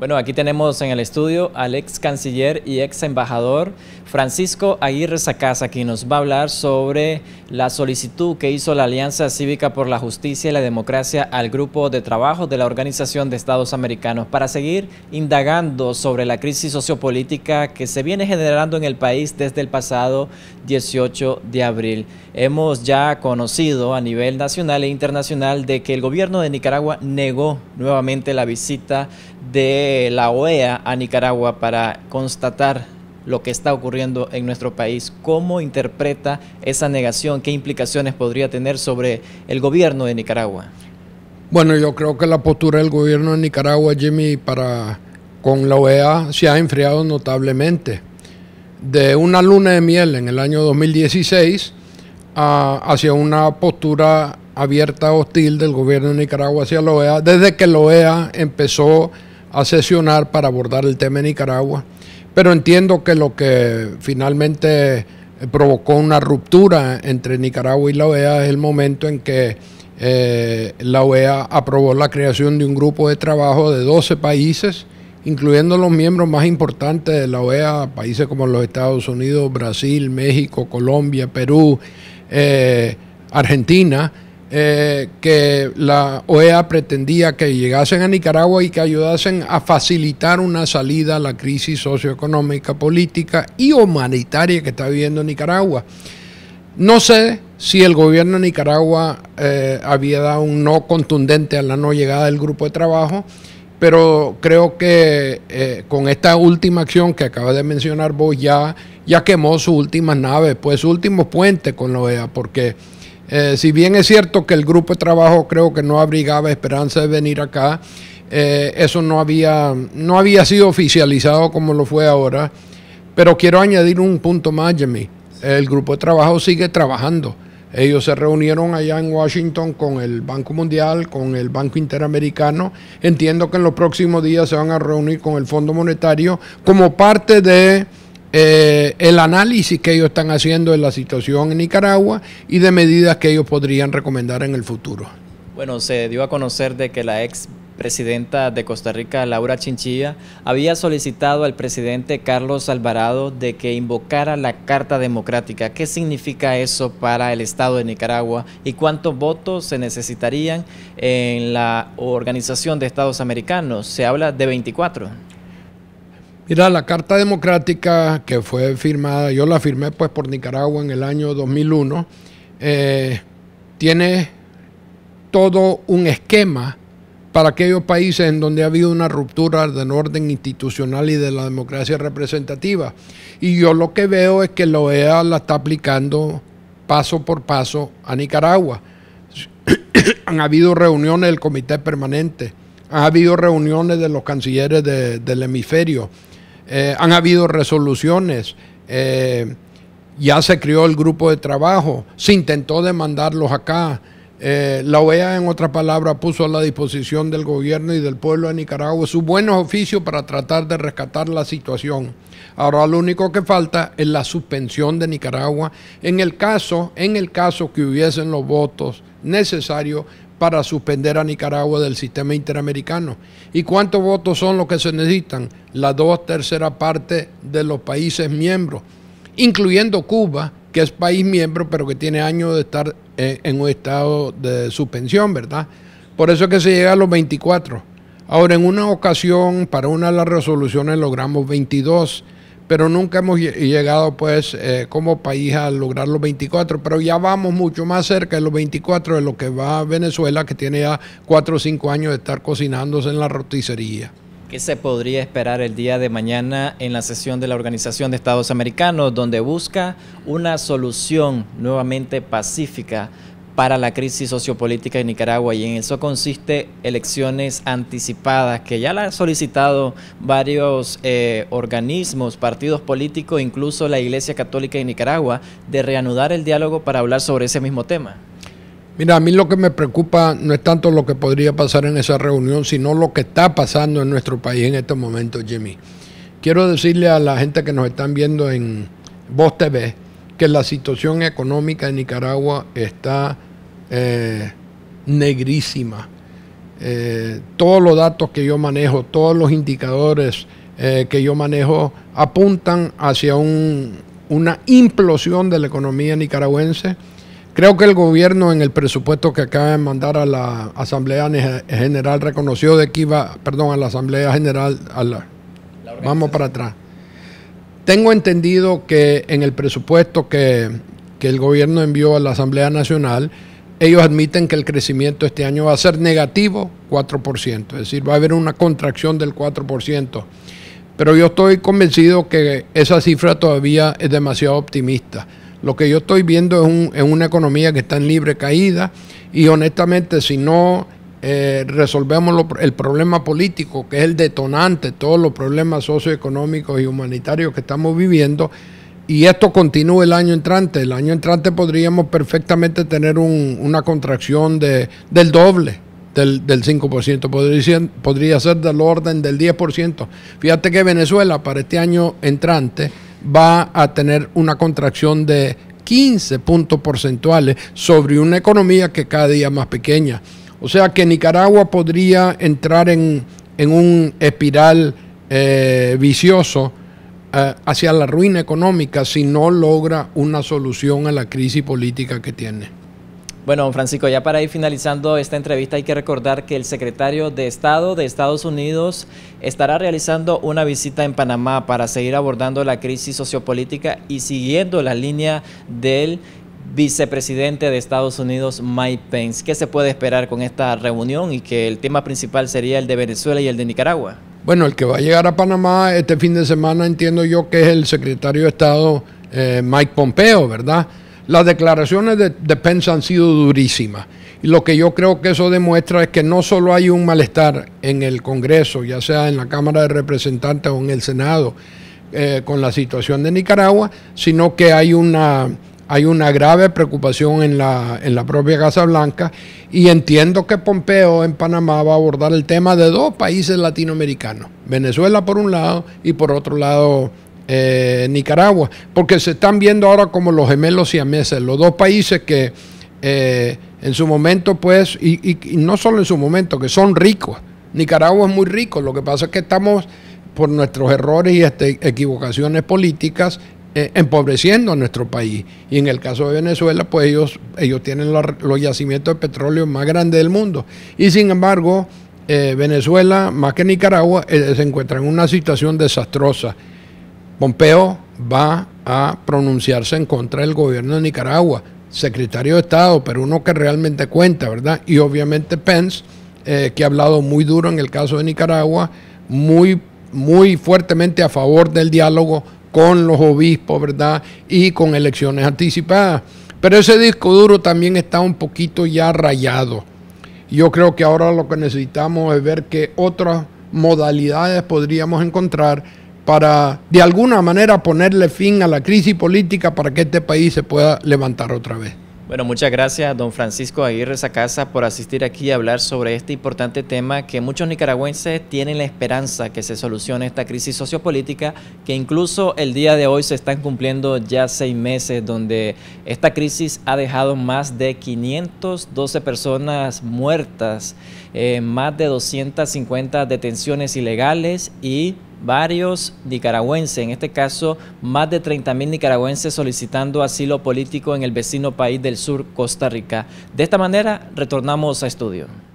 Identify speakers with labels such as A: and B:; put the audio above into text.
A: Bueno, aquí tenemos en el estudio al ex canciller y ex embajador Francisco Aguirre Sacasa, quien nos va a hablar sobre la solicitud que hizo la Alianza Cívica por la Justicia y la Democracia al grupo de trabajo de la Organización de Estados Americanos para seguir indagando sobre la crisis sociopolítica que se viene generando en el país desde el pasado 18 de abril. Hemos ya conocido a nivel nacional e internacional de que el gobierno de Nicaragua negó nuevamente la visita de la OEA a Nicaragua para constatar lo que está ocurriendo en nuestro país. ¿Cómo interpreta esa negación? ¿Qué implicaciones podría tener sobre el gobierno de Nicaragua?
B: Bueno, yo creo que la postura del gobierno de Nicaragua, Jimmy, para con la OEA se ha enfriado notablemente. De una luna de miel en el año 2016 hacia una postura abierta hostil del gobierno de Nicaragua hacia la OEA, desde que la OEA empezó a a sesionar para abordar el tema de Nicaragua, pero entiendo que lo que finalmente eh, provocó una ruptura entre Nicaragua y la OEA es el momento en que eh, la OEA aprobó la creación de un grupo de trabajo de 12 países, incluyendo los miembros más importantes de la OEA, países como los Estados Unidos, Brasil, México, Colombia, Perú, eh, Argentina, eh, que la OEA pretendía que llegasen a Nicaragua y que ayudasen a facilitar una salida a la crisis socioeconómica, política y humanitaria que está viviendo Nicaragua. No sé si el gobierno de Nicaragua eh, había dado un no contundente a la no llegada del grupo de trabajo, pero creo que eh, con esta última acción que acaba de mencionar vos ya, ya quemó sus últimas naves, pues su último puente con la OEA, porque eh, si bien es cierto que el grupo de trabajo creo que no abrigaba esperanza de venir acá, eh, eso no había, no había sido oficializado como lo fue ahora. Pero quiero añadir un punto más, Jimmy. El grupo de trabajo sigue trabajando. Ellos se reunieron allá en Washington con el Banco Mundial, con el Banco Interamericano. Entiendo que en los próximos días se van a reunir con el Fondo Monetario como parte de eh, el análisis que ellos están haciendo de la situación en Nicaragua y de medidas que ellos podrían recomendar en el futuro.
A: Bueno, se dio a conocer de que la ex presidenta de Costa Rica, Laura Chinchilla, había solicitado al presidente Carlos Alvarado de que invocara la Carta Democrática. ¿Qué significa eso para el Estado de Nicaragua y cuántos votos se necesitarían en la Organización de Estados Americanos? Se habla de 24.
B: Mira, la Carta Democrática que fue firmada, yo la firmé pues por Nicaragua en el año 2001, eh, tiene todo un esquema para aquellos países en donde ha habido una ruptura del orden institucional y de la democracia representativa. Y yo lo que veo es que la OEA la está aplicando paso por paso a Nicaragua. Han habido reuniones del comité permanente, han habido reuniones de los cancilleres del hemisferio eh, han habido resoluciones, eh, ya se creó el grupo de trabajo, se intentó demandarlos acá. Eh, la OEA, en otra palabra, puso a la disposición del gobierno y del pueblo de Nicaragua sus buenos oficios para tratar de rescatar la situación. Ahora lo único que falta es la suspensión de Nicaragua en el caso, en el caso que hubiesen los votos necesarios para suspender a Nicaragua del sistema interamericano. ¿Y cuántos votos son los que se necesitan? Las dos tercera parte de los países miembros, incluyendo Cuba, que es país miembro, pero que tiene años de estar eh, en un estado de suspensión, ¿verdad? Por eso es que se llega a los 24. Ahora, en una ocasión, para una de las resoluciones logramos 22 pero nunca hemos llegado pues eh, como país a lograr los 24, pero ya vamos mucho más cerca de los 24 de lo que va Venezuela, que tiene ya 4 o 5 años de estar cocinándose en la roticería.
A: ¿Qué se podría esperar el día de mañana en la sesión de la Organización de Estados Americanos, donde busca una solución nuevamente pacífica para la crisis sociopolítica de Nicaragua y en eso consiste elecciones anticipadas que ya la han solicitado varios eh, organismos, partidos políticos, incluso la Iglesia Católica de Nicaragua, de reanudar el diálogo para hablar sobre ese mismo tema.
B: Mira, a mí lo que me preocupa no es tanto lo que podría pasar en esa reunión, sino lo que está pasando en nuestro país en este momento, Jimmy. Quiero decirle a la gente que nos están viendo en Voz TV que la situación económica en Nicaragua está eh, negrísima. Eh, todos los datos que yo manejo, todos los indicadores eh, que yo manejo apuntan hacia un, una implosión de la economía nicaragüense. Creo que el gobierno en el presupuesto que acaba de mandar a la Asamblea General reconoció de que iba, perdón, a la Asamblea General, vamos para atrás. Tengo entendido que en el presupuesto que, que el gobierno envió a la Asamblea Nacional, ellos admiten que el crecimiento este año va a ser negativo 4%, es decir, va a haber una contracción del 4%. Pero yo estoy convencido que esa cifra todavía es demasiado optimista. Lo que yo estoy viendo es, una economía que está en libre caída y honestamente si no eh, resolvemos el problema político, que es el detonante, de todos los problemas socioeconómicos y humanitarios que estamos viviendo, y esto continúa el año entrante, el año entrante podríamos perfectamente tener una contracción de, del doble del, 5%, podría, podría ser del orden del 10%. Fíjate que Venezuela para este año entrante va a tener una contracción de 15 puntos porcentuales sobre una economía que cada día más pequeña. O sea que Nicaragua podría entrar en, un espiral eh, vicioso eh, hacia la ruina económica si no logra una solución a la crisis política que tiene.
A: Bueno, Francisco, ya para ir finalizando esta entrevista hay que recordar que el secretario de Estado de Estados Unidos estará realizando una visita en Panamá para seguir abordando la crisis sociopolítica y siguiendo la línea del vicepresidente de Estados Unidos, Mike Pence. ¿Qué se puede esperar con esta reunión y que el tema principal sería el de Venezuela y el de Nicaragua?
B: Bueno, el que va a llegar a Panamá este fin de semana entiendo yo que es el secretario de Estado eh, Mike Pompeo, ¿verdad? Las declaraciones de, Pensa Pence han sido durísimas. Y lo que yo creo que eso demuestra es que no solo hay un malestar en el Congreso, ya sea en la Cámara de Representantes o en el Senado, eh, con la situación de Nicaragua, sino que hay una hay una grave preocupación en la, en la propia Casa Blanca y entiendo que Pompeo en Panamá va a abordar el tema de dos países latinoamericanos, Venezuela por un lado y por otro lado eh, Nicaragua, porque se están viendo ahora como los gemelos siameses, los dos países que eh, en su momento pues, y, no solo en su momento, que son ricos. Nicaragua es muy rico, lo que pasa es que estamos por nuestros errores y este, equivocaciones políticas, eh, empobreciendo a nuestro país. Y en el caso de Venezuela, pues ellos, ellos tienen los, yacimientos de petróleo más grandes del mundo. Y sin embargo, eh, Venezuela, más que Nicaragua, eh, se encuentra en una situación desastrosa. Pompeo va a pronunciarse en contra del gobierno de Nicaragua, secretario de Estado, pero uno que realmente cuenta, ¿verdad? Y obviamente Pence, que ha hablado muy duro en el caso de Nicaragua, muy, muy fuertemente a favor del diálogo con los obispos, ¿verdad? Y con elecciones anticipadas. Pero ese disco duro también está un poquito ya rayado. Yo creo que ahora lo que necesitamos es ver qué otras modalidades podríamos encontrar para de alguna manera ponerle fin a la crisis política para que este país se pueda levantar otra vez.
A: Bueno, muchas gracias, don Francisco Aguirre Sacasa, por asistir aquí y hablar sobre este importante tema que muchos nicaragüenses tienen la esperanza que se solucione esta crisis sociopolítica, que incluso el día de hoy se están cumpliendo ya seis meses, donde esta crisis ha dejado más de 512 personas muertas, eh, más de 250 detenciones ilegales y varios nicaragüenses, en este caso más de 30 mil nicaragüenses solicitando asilo político en el vecino país del sur, Costa Rica. De esta manera, retornamos a estudio.